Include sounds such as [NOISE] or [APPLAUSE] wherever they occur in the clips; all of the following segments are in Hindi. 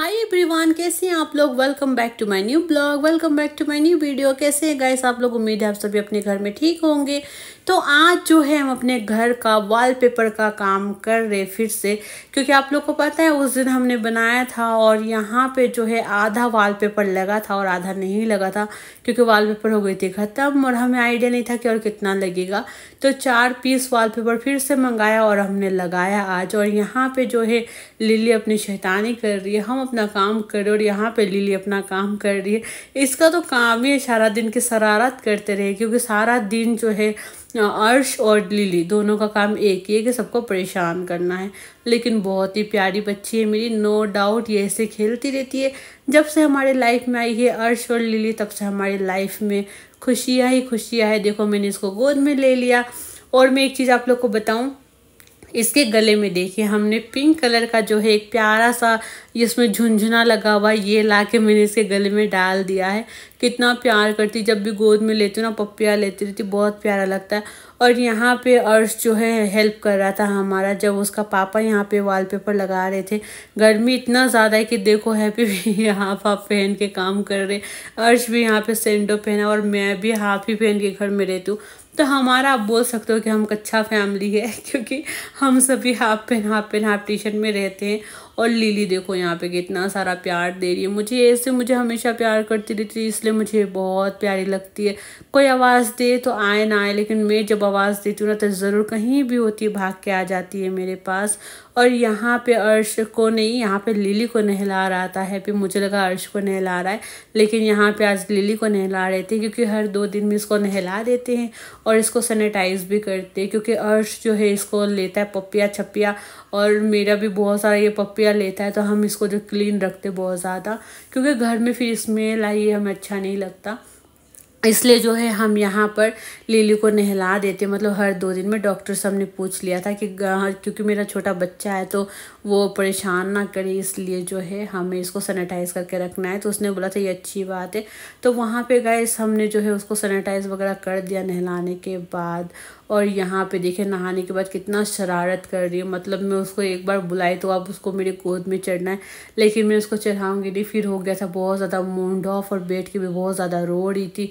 हाय एवरीवन कैसे हैं आप लोग welcome back to my new blog welcome back to my new video कैसे हैं गाइस आप लोग उम्मीद है आप सभी अपने घर में ठीक होंगे तो आज जो है हम अपने घर का वॉलपेपर का काम कर रहे फिर से क्योंकि आप लोग को पता है उस दिन हमने बनाया था और यहाँ पे जो है आधा वाल लगा था और आधा नहीं लगा था क्योंकि वाल हो गई थी ख़त्म और हमें आइडिया नहीं था कि और कितना लगेगा तो चार पीस वाल फिर से मंगाया और हमने लगाया आज और यहाँ पर जो है लिली अपनी शैतानी कर रही है हम अपना काम कर रहे हो और यहाँ पे लिली अपना काम कर रही है इसका तो काम ही है सारा दिन की शरारत करते रहे क्योंकि सारा दिन जो है अर्श और लिली दोनों का काम एक ही है कि सबको परेशान करना है लेकिन बहुत ही प्यारी बच्ची है मेरी नो डाउट ये ऐसे खेलती रहती है जब से हमारे लाइफ में आई है अर्श और लिली तब से हमारी लाइफ में खुशियाँ ही खुशियाँ है देखो मैंने इसको गोद में ले लिया और मैं एक चीज़ आप लोग को बताऊँ इसके गले में देखिए हमने पिंक कलर का जो है एक प्यारा सा इसमें झुंझुना लगा हुआ ये ला के मैंने इसके गले में डाल दिया है कितना प्यार करती जब भी गोद में लेती हूँ ना पप्पिया लेती रहती बहुत प्यारा लगता है और यहाँ पे अर्श जो है हेल्प कर रहा था हमारा जब उसका पापा यहाँ पे वॉलपेपर लगा रहे थे गर्मी इतना ज़्यादा है कि देखो हैप्पी भी [LAUGHS] हाफ हाफ पहन के काम कर रहे अर्श भी यहाँ पे सेंडो पहना और मैं भी हाफ ही पहन के घर में रहती हूँ तो हमारा आप बोल सकते हो कि हम एक अच्छा फैमिली है [LAUGHS] क्योंकि हम सभी half pant half pant half T shirt में रहते हैं और लिली देखो यहाँ पे कितना सारा प्यार दे रही है मुझे ऐसे मुझे हमेशा प्यार करती रहती है इसलिए मुझे बहुत प्यारी लगती है कोई आवाज़ दे तो आए ना आए लेकिन मैं जब आवाज़ देती हूँ ना तो ज़रूर कहीं भी होती है भाग के आ जाती है मेरे पास और यहाँ पे अर्श को नहीं यहाँ पे लिली को नहला रहा था है फिर मुझे लगा अर्श को नहला रहा है लेकिन यहाँ पे आज लिली को नहला रहे थे क्योंकि हर दो दिन में इसको नहला देते हैं और इसको सैनिटाइज भी करते हैं क्योंकि अर्श जो है इसको लेता है पपिया छपिया और मेरा भी बहुत सारा ये पपिया बैक्टीरिया लेता है तो हम इसको जो क्लीन रखते बहुत ज़्यादा क्योंकि घर में फिर स्मेल आई हमें अच्छा नहीं लगता इसलिए जो है हम यहाँ पर लिली को नहला देते मतलब हर दो दिन में डॉक्टर साहब ने पूछ लिया था कि हाँ, क्योंकि मेरा छोटा बच्चा है तो वो परेशान ना करे इसलिए जो है हमें इसको सैनिटाइज़ करके रखना है तो उसने बोला था तो ये अच्छी बात है तो वहाँ पे गए हमने जो है उसको सैनिटाइज़ वगैरह कर दिया नहलाने के बाद और यहाँ पे देखे नहाने के बाद कितना शरारत कर रही है मतलब मैं उसको एक बार बुलाई तो आप उसको मेरे गोद में चढ़ना है लेकिन मैं उसको चढ़ाऊँगी नहीं फिर हो गया था बहुत ज़्यादा मूड ऑफ और बैठ के भी बहुत ज़्यादा रो रही थी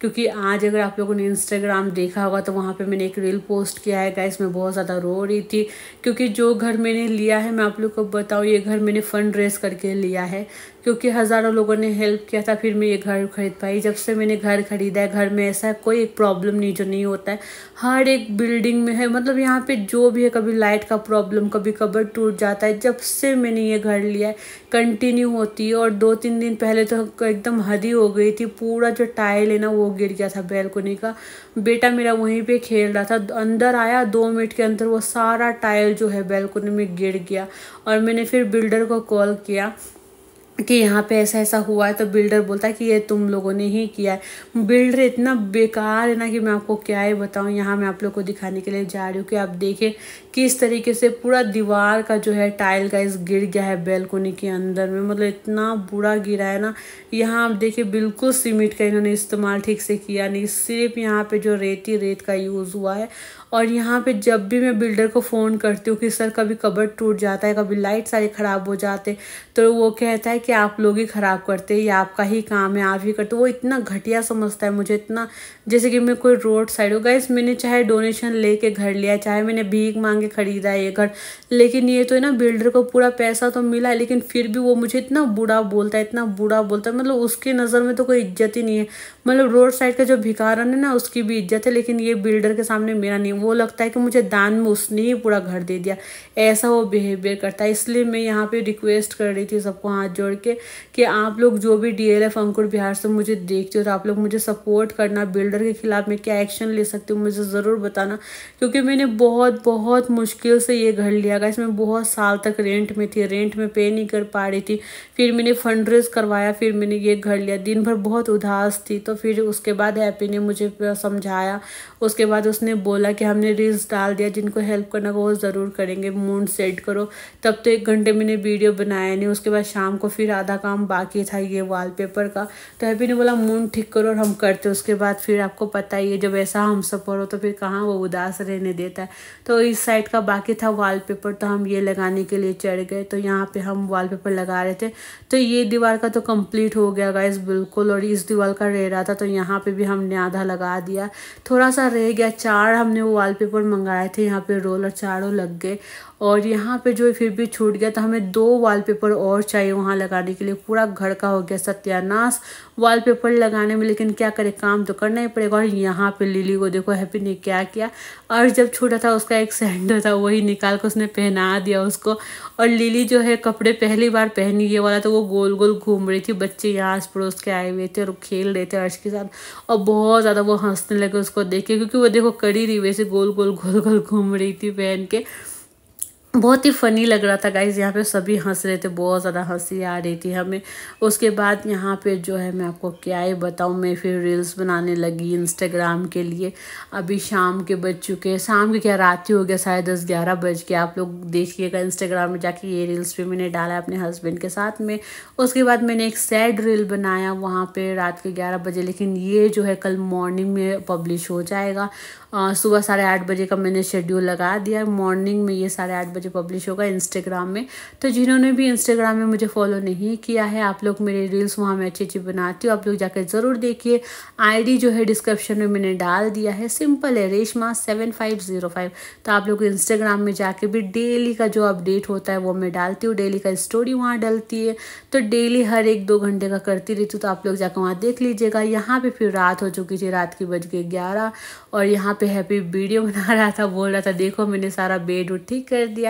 क्योंकि आज अगर आप लोगों ने इंस्टाग्राम देखा होगा तो वहाँ पे मैंने एक रील पोस्ट किया है गाइस मैं बहुत ज़्यादा रो रही थी क्योंकि जो घर मैंने लिया है मैं आप लोग को बताऊँ ये घर मैंने फंड रेस करके लिया है क्योंकि हज़ारों लोगों ने हेल्प किया था फिर मैं ये घर खरीद पाई जब से मैंने घर खरीदा है घर में ऐसा कोई एक प्रॉब्लम नहीं जो नहीं होता है हर एक बिल्डिंग में है मतलब यहाँ पर जो भी है कभी लाइट का प्रॉब्लम कभी कबर टूट जाता है जब से मैंने ये घर लिया है कंटिन्यू होती है और दो तीन दिन पहले तो एकदम हदी हो गई थी पूरा जो टाइल है ना वो गिर गया था बैलकोनी का बेटा मेरा वहीं पे खेल रहा था अंदर आया दो मिनट के अंदर वो सारा टाइल जो है बैलकोनी में गिर गया और मैंने फिर बिल्डर को कॉल किया कि यहाँ पे ऐसा ऐसा हुआ है तो बिल्डर बोलता है कि ये तुम लोगों ने ही किया है बिल्डर इतना बेकार है ना कि मैं आपको क्या ही बताऊँ यहाँ मैं आप लोग को दिखाने के लिए जा रही हूँ कि आप देखें किस तरीके से पूरा दीवार का जो है टाइल का इस गिर गया है बेलकोनी के अंदर में मतलब इतना बुरा गिरा है ना यहाँ आप देखिए बिल्कुल सीमेंट का इन्होंने इस्तेमाल ठीक से किया नहीं सिर्फ यहाँ पे जो रेती रेत का यूज़ हुआ है और यहाँ पे जब भी मैं बिल्डर को फ़ोन करती हूँ कि सर कभी कबर टूट जाता है कभी लाइट सारे ख़राब हो जाते तो वो कहता है कि आप लोग ही ख़राब करते या आपका ही काम है आप ही करते वो इतना घटिया समझता है मुझे इतना जैसे कि मैं कोई रोड साइड हो गई मैंने चाहे डोनेशन ले घर लिया चाहे मैंने भीख मांग के ख़रीदा है ये घर लेकिन ये तो है ना बिल्डर को पूरा पैसा तो मिला है लेकिन फिर भी वो मुझे इतना बुरा बोलता है इतना बुरा बोलता है मतलब उसके नज़र में तो कोई इज्जत ही नहीं है मतलब रोड साइड का जो भिकारन है ना उसकी भी इज्जत है लेकिन ये बिल्डर के सामने मेरा नहीं वो लगता है कि मुझे दान में उसने ही पूरा घर दे दिया ऐसा वो बिहेवियर करता है इसलिए मैं यहाँ पर रिक्वेस्ट कर रही थी सबको हाथ जोड़ के कि आप लोग जो भी D L F Ankur Bihar से मुझे देखते हो तो आप लोग मुझे सपोर्ट करना बिल्डर के खिलाफ मैं क्या एक्शन ले सकती हूँ मुझे ज़रूर बताना क्योंकि मैंने बहुत बहुत मुश्किल से ये घर लिया गया इसमें बहुत साल तक रेंट में थी रेंट में पे नहीं कर पा रही थी फिर मैंने फंड रेज करवाया फिर मैंने ये घर लिया दिन भर बहुत उदास थी तो फिर उसके बाद हैप्पी ने मुझे समझाया उसके बाद उसने बोला कि हमने रील्स डाल दिया जिनको हेल्प करना वो ज़रूर करेंगे मूड सेट करो तब तो एक घंटे मैंने वीडियो बनाया नहीं उसके बाद शाम को फिर आधा काम बाकी था ये वॉलपेपर का तो हैप्पी ने बोला मूड ठीक करो और हम करते उसके बाद फिर आपको पता ही है जब ऐसा हम सफ़र हो तो फिर कहाँ वो उदास रहने देता है तो इस साइड साइड का बाकी था वॉलपेपर तो हम ये लगाने के लिए चढ़ गए तो यहाँ पे हम वॉलपेपर लगा रहे थे तो ये दीवार का तो कंप्लीट हो गया गाइस बिल्कुल और इस दीवार का रह रहा था तो यहाँ पे भी हमने आधा लगा दिया थोड़ा सा रह गया चार हमने वो वॉलपेपर मंगाए थे यहाँ पे रोलर चारों लग गए और यहाँ पे जो फिर भी छूट गया तो हमें दो वॉलपेपर और चाहिए वहाँ लगाने के लिए पूरा घर का हो गया सत्यानाश वॉलपेपर लगाने में लेकिन क्या करें काम तो करना ही पड़ेगा और यहाँ पे लिली को देखो हैप्पी ने क्या किया और जब छोटा था उसका एक सैंडल खरीदा था वही निकाल कर उसने पहना दिया उसको और लिली जो है कपड़े पहली बार पहनी ये वाला तो वो गोल गोल घूम रही थी बच्चे यहाँ आस पड़ोस के आए हुए थे और खेल रहे थे अर्श के साथ और बहुत ज़्यादा वो हंसने लगे उसको देख के क्योंकि वो देखो कड़ी रही वैसे गोल गोल गोल गोल घूम रही थी पहन के बहुत ही फ़नी लग रहा था गाइज यहाँ पे सभी हंस रहे थे बहुत ज़्यादा हंसी आ रही थी हमें उसके बाद यहाँ पे जो है मैं आपको क्या ही बताऊँ मैं फिर रील्स बनाने लगी इंस्टाग्राम के लिए अभी शाम के बज चुके शाम के क्या रात ही हो गया साढ़े दस ग्यारह बज के आप लोग देखिएगा इंस्टाग्राम में जाके ये रील्स भी मैंने डाला अपने हस्बैंड के साथ में उसके बाद मैंने एक सैड रील बनाया वहाँ पर रात के ग्यारह बजे लेकिन ये जो है कल मॉर्निंग में पब्लिश हो जाएगा सुबह साढ़े आठ बजे का मैंने शेड्यूल लगा दिया मॉर्निंग में ये साढ़े आठ बजे पब्लिश होगा इंस्टाग्राम में तो जिन्होंने भी इंस्टाग्राम में मुझे फॉलो नहीं किया है आप लोग मेरे रील्स वहाँ में अच्छी अच्छी बनाती हूँ आप लोग जाकर ज़रूर देखिए आईडी जो है डिस्क्रिप्शन में मैंने डाल दिया है सिंपल है Reshma seven five zero five तो आप लोग इंस्टाग्राम में जाके भी डेली का जो अपडेट होता है वो मैं डालती हूँ डेली का स्टोरी वहाँ डलती है तो डेली हर एक दो घंटे का करती रहती हूँ तो आप लोग जाकर वहाँ देख लीजिएगा यहाँ पर फिर रात हो चुकी थी रात की बज गई ग्यारह और यहाँ पर हैप्पी वीडियो बना रहा था बोल रहा था देखो मैंने सारा बेड ठीक कर दिया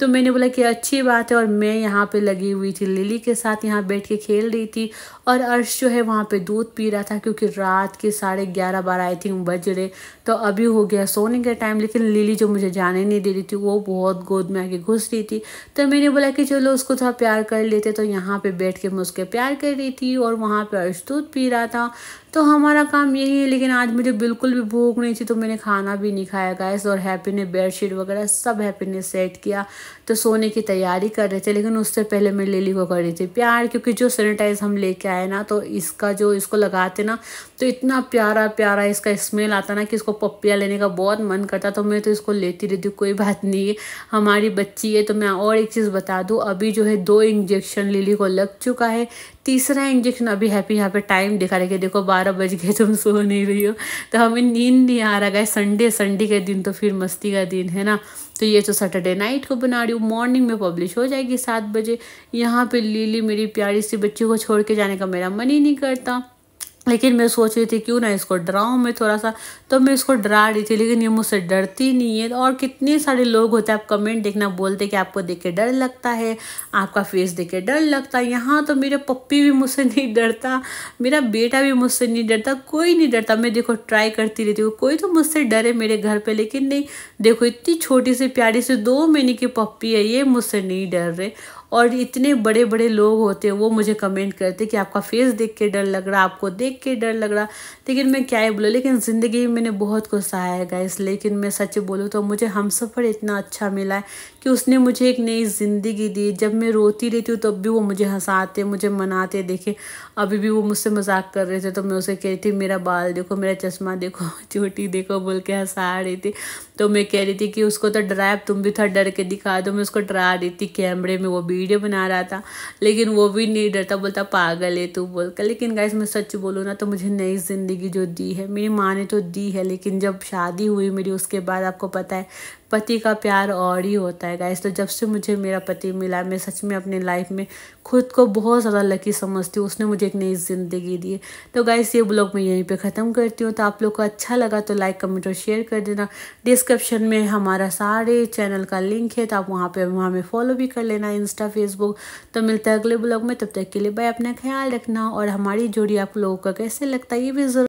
तो मैंने बोला कि अच्छी बात है और मैं यहाँ पे लगी हुई थी लिली के साथ यहाँ बैठ के खेल रही थी और अर्श जो है वहाँ पे दूध पी रहा था क्योंकि रात के साढ़े ग्यारह बारह आई थिंक बज रहे तो अभी हो गया सोने का टाइम लेकिन लिली जो मुझे जाने नहीं दे रही थी वो बहुत गोद में आके घुस रही थी तो मैंने बोला कि चलो उसको थोड़ा प्यार कर लेते तो यहाँ पर बैठ के मैं उसके प्यार कर रही थी और वहाँ पर अर्श दूध पी रहा था तो हमारा काम यही है लेकिन आज मुझे बिल्कुल भी भूख नहीं थी तो मैंने खाना भी नहीं खाया गैस और हैप्पी ने बेड वगैरह सब हैप्पी ने सेट किया तो सोने की तैयारी कर रहे थे लेकिन उससे पहले मैं लिली को कर रही थी प्यार क्योंकि जो सैनिटाइज हम लेके आए ना तो इसका जो इसको लगाते ना तो इतना प्यारा प्यारा इसका स्मेल आता ना कि इसको पप्पिया लेने का बहुत मन करता तो मैं तो इसको लेती रहती कोई बात नहीं है हमारी बच्ची है तो मैं और एक चीज़ बता दूँ अभी जो है दो इंजेक्शन लिली को लग चुका है तीसरा इंजेक्शन अभी हैप्पी यहाँ पे टाइम दिखा रहे कि देखो बारह बज गए तुम सो नहीं रही हो तो हमें नींद नहीं आ रहा है संडे संडे के दिन तो फिर मस्ती का दिन है ना तो ये तो सैटरडे नाइट को बना रही हूँ मॉर्निंग में पब्लिश हो जाएगी सात बजे यहाँ पे लीली मेरी प्यारी सी बच्ची को छोड़ के जाने का मेरा मन ही नहीं करता लेकिन मैं सोच रही थी क्यों ना इसको डराऊँ मैं थोड़ा सा तो मैं इसको डरा रही थी लेकिन ये मुझसे डरती नहीं है और कितने सारे लोग होते हैं आप कमेंट देखना बोलते कि आपको देख के डर लगता है आपका फेस देख के डर लगता है यहाँ तो मेरे पप्पी भी मुझसे नहीं डरता मेरा बेटा भी मुझसे नहीं डरता कोई नहीं डरता मैं देखो ट्राई करती रहती हूँ कोई तो मुझसे डरे मेरे घर पर लेकिन नहीं देखो इतनी छोटी सी प्यारी सी दो महीने की पप्पी है ये मुझसे नहीं डर रहे और इतने बड़े बड़े लोग होते हैं वो मुझे कमेंट करते कि आपका फेस देख के डर लग रहा आपको देख के डर लग रहा लेकिन मैं क्या ही बोला लेकिन ज़िंदगी में मैंने बहुत कुछ सहा है गाइस लेकिन मैं सच बोलूँ तो मुझे हम सफ़र इतना अच्छा मिला है कि उसने मुझे एक नई ज़िंदगी दी जब मैं रोती रहती हूँ तब भी वो मुझे हंसाते मुझे मनाते देखे अभी भी वो मुझसे मजाक कर रहे थे तो मैं उसे कह रही थी मेरा बाल देखो मेरा चश्मा देखो [LAUGHS] चोटी देखो बोल के हंसा रही थी तो मैं कह रही थी कि उसको तो डराया तुम भी था डर के दिखा दो मैं उसको डरा रही थी कैमरे में वो वीडियो बना रहा था लेकिन वो भी नहीं डरता बोलता पागल है तू बोल कर लेकिन गाइस मैं सच बोलूँ ना तो मुझे नई ज़िंदगी जो दी है मेरी माँ ने तो दी है लेकिन जब शादी हुई मेरी उसके बाद आपको पता है पति का प्यार और ही होता है गाइस तो जब से मुझे मेरा पति मिला मैं सच में अपने लाइफ में खुद को बहुत ज़्यादा लकी समझती हूँ उसने मुझे एक नई ज़िंदगी दी तो गाइस ये ब्लॉग मैं यहीं पे ख़त्म करती हूँ तो आप लोग को अच्छा लगा तो लाइक कमेंट और शेयर कर देना डिस्क्रिप्शन में हमारा सारे चैनल का लिंक है तो आप वहाँ पर वहाँ में फॉलो भी कर लेना इंस्टा फेसबुक तो मिलता है अगले ब्लॉग में तब तक के लिए भाई अपना ख्याल रखना और हमारी जोड़ी आप लोगों का कैसे लगता है ये भी ज़रूर